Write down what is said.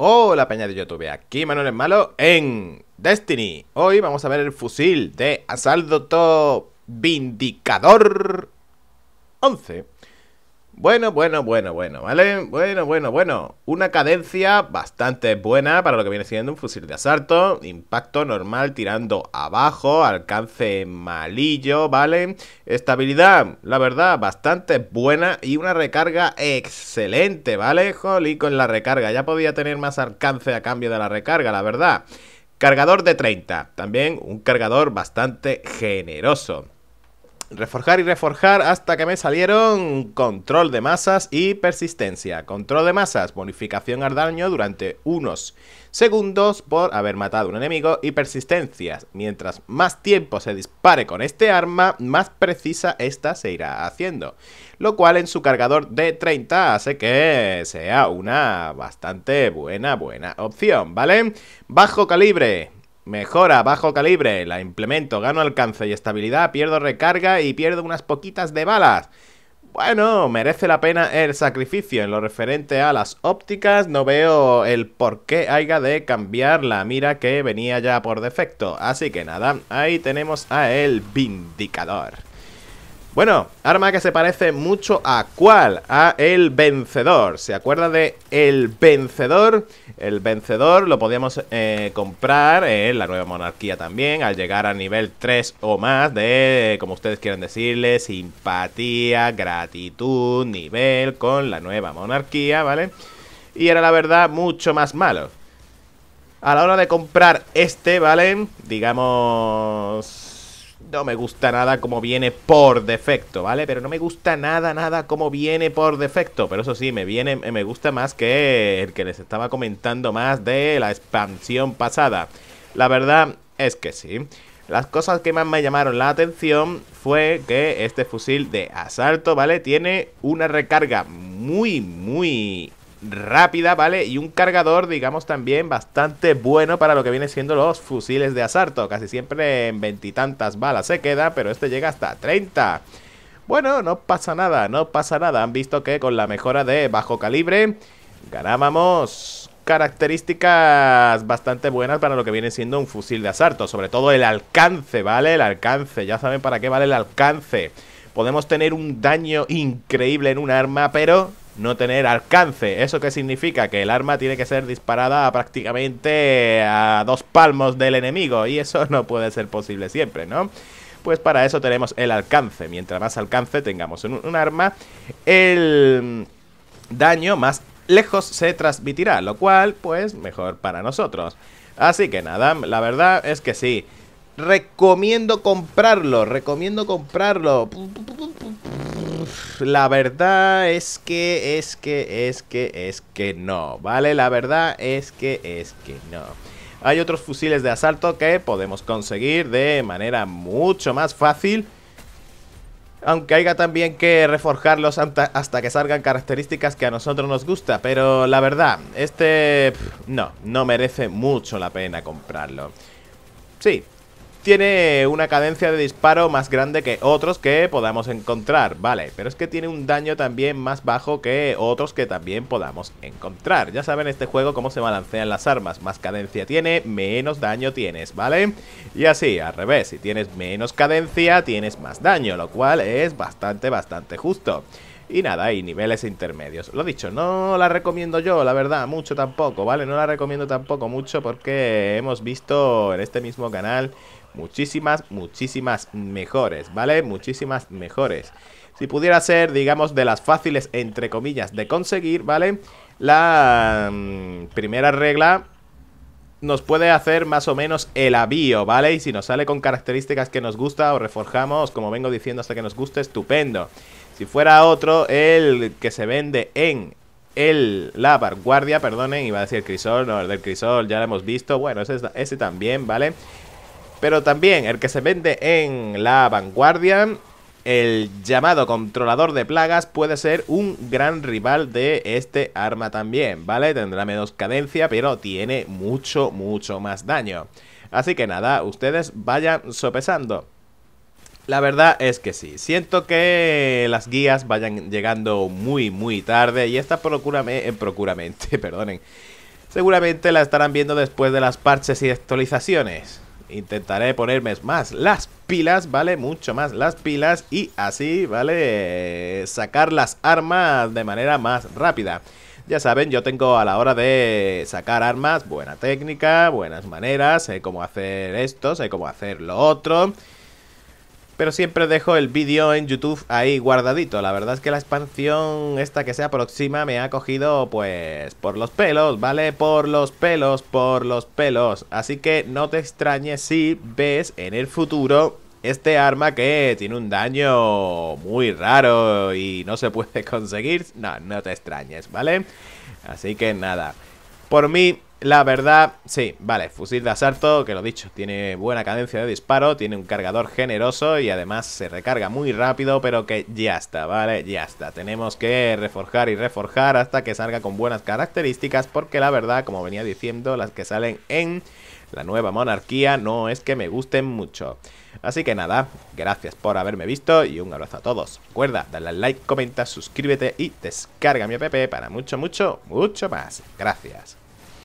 Hola peña de YouTube, aquí Manuel Malo en Destiny Hoy vamos a ver el fusil de asalto Vindicador 11 bueno, bueno, bueno, bueno, ¿vale? Bueno, bueno, bueno. Una cadencia bastante buena para lo que viene siendo un fusil de asalto. Impacto normal tirando abajo, alcance malillo, ¿vale? Estabilidad, la verdad, bastante buena y una recarga excelente, ¿vale? Jolí con la recarga. Ya podía tener más alcance a cambio de la recarga, la verdad. Cargador de 30, también un cargador bastante generoso reforjar y reforjar hasta que me salieron control de masas y persistencia. Control de masas, bonificación al daño durante unos segundos por haber matado un enemigo y persistencia. Mientras más tiempo se dispare con este arma, más precisa esta se irá haciendo. Lo cual en su cargador de 30 hace que sea una bastante buena, buena opción, ¿vale? Bajo calibre, Mejora, bajo calibre, la implemento, gano alcance y estabilidad, pierdo recarga y pierdo unas poquitas de balas. Bueno, merece la pena el sacrificio. En lo referente a las ópticas, no veo el por qué haya de cambiar la mira que venía ya por defecto. Así que nada, ahí tenemos a el Vindicador. Bueno, arma que se parece mucho a cuál? A El Vencedor. ¿Se acuerda de El Vencedor? El Vencedor lo podíamos eh, comprar en la nueva monarquía también, al llegar a nivel 3 o más de, como ustedes quieren decirle, simpatía, gratitud, nivel con la nueva monarquía, ¿vale? Y era la verdad mucho más malo. A la hora de comprar este, ¿vale? Digamos no me gusta nada como viene por defecto, ¿vale? Pero no me gusta nada, nada como viene por defecto. Pero eso sí, me viene, me gusta más que el que les estaba comentando más de la expansión pasada. La verdad es que sí. Las cosas que más me llamaron la atención fue que este fusil de asalto, ¿vale? Tiene una recarga muy, muy rápida, ¿vale? Y un cargador, digamos, también bastante bueno para lo que viene siendo los fusiles de asalto. Casi siempre en veintitantas balas se queda, pero este llega hasta 30. Bueno, no pasa nada, no pasa nada. Han visto que con la mejora de bajo calibre ganábamos características bastante buenas para lo que viene siendo un fusil de asalto. Sobre todo el alcance, ¿vale? El alcance, ya saben para qué vale el alcance. Podemos tener un daño increíble en un arma, pero no tener alcance. ¿Eso qué significa? Que el arma tiene que ser disparada prácticamente a dos palmos del enemigo y eso no puede ser posible siempre, ¿no? Pues para eso tenemos el alcance. Mientras más alcance tengamos en un arma, el daño más lejos se transmitirá, lo cual pues mejor para nosotros. Así que nada, la verdad es que sí recomiendo comprarlo, recomiendo comprarlo la verdad es que, es que, es que, es que no, ¿vale? La verdad es que, es que no. Hay otros fusiles de asalto que podemos conseguir de manera mucho más fácil. Aunque haya también que reforjarlos hasta que salgan características que a nosotros nos gusta. Pero la verdad, este... No, no merece mucho la pena comprarlo. Sí, tiene una cadencia de disparo más grande que otros que podamos encontrar, vale, pero es que tiene un daño también más bajo que otros que también podamos encontrar. Ya saben este juego cómo se balancean las armas, más cadencia tiene, menos daño tienes, ¿vale? Y así, al revés, si tienes menos cadencia tienes más daño, lo cual es bastante, bastante justo. Y nada, y niveles intermedios. Lo dicho, no la recomiendo yo, la verdad, mucho tampoco, ¿vale? No la recomiendo tampoco mucho porque hemos visto en este mismo canal Muchísimas, muchísimas mejores, ¿vale? Muchísimas mejores. Si pudiera ser, digamos, de las fáciles, entre comillas, de conseguir, ¿vale? La mm, primera regla nos puede hacer más o menos el avío, ¿vale? Y si nos sale con características que nos gusta o reforjamos, como vengo diciendo hasta que nos guste, estupendo. Si fuera otro, el que se vende en el, la vanguardia, perdonen, iba a decir crisol, no, el del crisol ya lo hemos visto, bueno, ese, ese también, ¿vale? Pero también el que se vende en la vanguardia, el llamado controlador de plagas, puede ser un gran rival de este arma también, ¿vale? Tendrá menos cadencia, pero tiene mucho, mucho más daño. Así que nada, ustedes vayan sopesando. La verdad es que sí, siento que las guías vayan llegando muy muy tarde y esta eh, procuramente, perdonen, seguramente la estarán viendo después de las parches y actualizaciones intentaré ponerme más las pilas, ¿vale? Mucho más las pilas y así, ¿vale? Sacar las armas de manera más rápida. Ya saben, yo tengo a la hora de sacar armas buena técnica, buenas maneras, sé cómo hacer esto, sé cómo hacer lo otro... Pero siempre dejo el vídeo en YouTube ahí guardadito. La verdad es que la expansión esta que se aproxima me ha cogido pues por los pelos, ¿vale? Por los pelos, por los pelos. Así que no te extrañes si ves en el futuro este arma que tiene un daño muy raro y no se puede conseguir. No, no te extrañes, ¿vale? Así que nada. Por mí, la verdad, sí, vale, fusil de asalto, que lo dicho, tiene buena cadencia de disparo, tiene un cargador generoso y además se recarga muy rápido, pero que ya está, ¿vale? Ya está, tenemos que reforjar y reforjar hasta que salga con buenas características, porque la verdad, como venía diciendo, las que salen en la nueva monarquía no es que me gusten mucho. Así que nada, gracias por haberme visto y un abrazo a todos. Recuerda, dale like, comenta, suscríbete y descarga mi app para mucho, mucho, mucho más. Gracias.